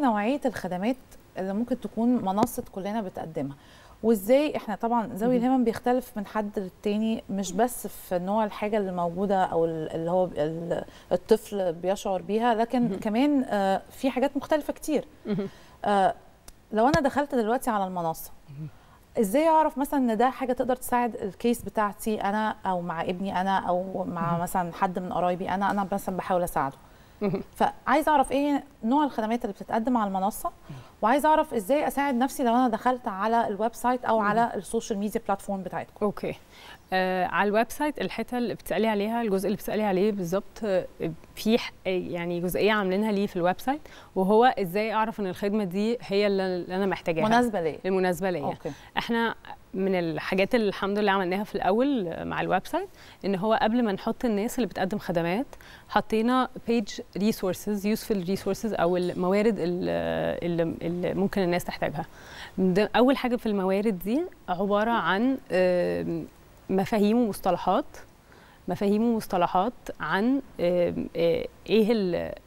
نوعيه الخدمات اللي ممكن تكون منصه كلنا بتقدمها وازاي احنا طبعا ذوي الهمم بيختلف من حد للتاني مش بس في نوع الحاجه اللي موجوده او اللي هو الطفل بيشعر بيها لكن مم. كمان آه، في حاجات مختلفه كتير مم. آه، لو انا دخلت دلوقتي على المنصه ازاي اعرف مثلا ان ده حاجه تقدر تساعد الكيس بتاعتي انا او مع ابني انا او مع مثلا حد من قرايبي انا انا مثلا بحاول اساعده فعايز اعرف ايه نوع الخدمات اللي بتتقدم على المنصه وعايز اعرف ازاي اساعد نفسي لو انا دخلت على الويب سايت او على السوشيال ميديا بلاتفورم بتاعتكم اوكي آه على الويب سايت الحته اللي بتسالي عليها الجزء اللي بتسالي عليه بالظبط آه، في يعني جزئيه عاملينها ليه في الويب سايت وهو ازاي اعرف ان الخدمه دي هي اللي انا محتاجاها مناسبه ليا المناسبه ليا احنا من الحاجات اللي الحمد لله عملناها في الاول مع الويب سايت ان هو قبل ما نحط الناس اللي بتقدم خدمات حطينا بيج ريسورسز يوسفل ريسورسز او الموارد اللي, اللي ممكن الناس تحتاجها اول حاجه في الموارد دي عباره عن مفاهيم ومصطلحات مفاهيم ومصطلحات عن ايه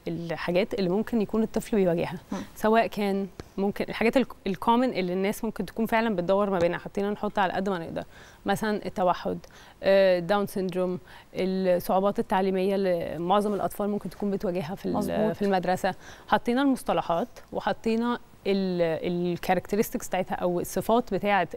الحاجات اللي ممكن يكون الطفل بيواجهها سواء كان ممكن الحاجات الكومن اللي الناس ممكن تكون فعلا بتدور ما بينها حطينا نحط على قد ما نقدر مثلا التوحد داون سيندروم الصعوبات التعليميه اللي معظم الاطفال ممكن تكون بتواجهها في في المدرسه حطينا المصطلحات وحطينا الكاركترستكس بتاعتها او الصفات بتاعه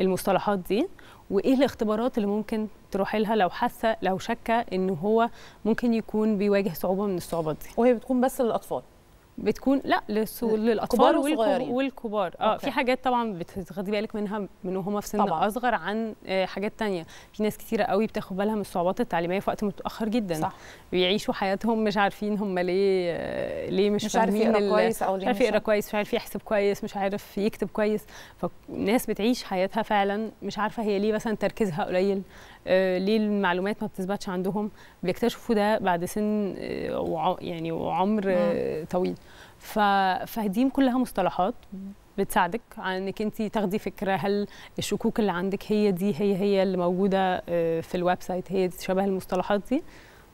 المصطلحات دي وايه الاختبارات اللي ممكن تروح لها لو حاسه لو شاكه ان هو ممكن يكون بيواجه صعوبه من الصعوبات دي وهي بتكون بس للاطفال بتكون لا للسو... للاطفال والكبار, والكبار. اه أوكي. في حاجات طبعا بتاخدي بالك منها من وهم في سن طبعا. اصغر عن آه، حاجات تانية في ناس كثيره قوي بتاخد بالها من الصعوبات التعليميه في وقت متاخر جدا صح. بيعيشوا حياتهم مش عارفين هم ليه آه، ليه مش, مش عارف يقرا كويس او ليه مش عارف يقرا كويس مش عارف يحسب كويس مش عارف يكتب كويس فالناس بتعيش حياتها فعلا مش عارفه هي ليه مثلا تركيزها قليل آه، ليه المعلومات ما بتثبتش عندهم بيكتشفوا ده بعد سن آه، يعني وعمر آه، طويل فدي كلها مصطلحات بتساعدك على انك انت تاخدي فكره هل الشكوك اللي عندك هي دي هي هي اللي موجوده في الويب سايت هي دي شبه المصطلحات دي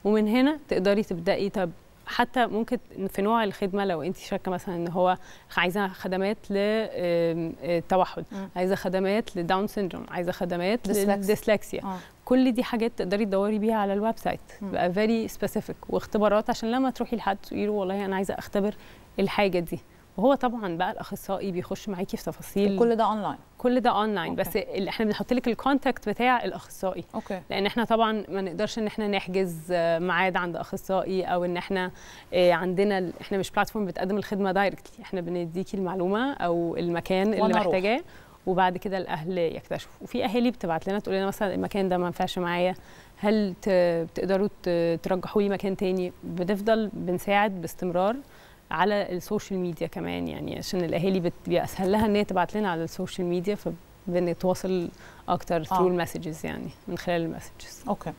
ومن هنا تقدري تبداي طب حتى ممكن في نوع الخدمه لو انت شاكه مثلا ان هو عايزه خدمات للتوحد عايزه خدمات للداون سيندروم عايزه خدمات للديسلكسيا كل دي حاجات تقدري تدوري بيها على الويب سايت بقى فيري سبيسيفيك واختبارات عشان لما تروحي لحد تقولي له والله انا عايزه اختبر الحاجه دي وهو طبعا بقى الاخصائي بيخش معاكي في تفاصيل كل ده اونلاين كل ده اونلاين بس اللي احنا بنحط لك الكونتاكت بتاع الاخصائي أوكي. لان احنا طبعا ما نقدرش ان احنا نحجز ميعاد عند اخصائي او ان احنا آه، عندنا احنا مش بلاتفورم بتقدم الخدمه دايركتلي احنا بنديكي المعلومه او المكان اللي محتاجاه وبعد كده الاهل يكتشفوا وفي اهالي بتبعت لنا تقول لنا مثلا المكان ده ما ينفعش معايا هل تقدروا ترجحوا لي مكان تاني بنفضل بنساعد باستمرار على السوشيال ميديا كمان يعني عشان الاهالي بيسهل لها ان هي تبعت لنا على السوشيال ميديا فبنتواصل اكتر ثرو آه. المسجز يعني من خلال المسجز اوكي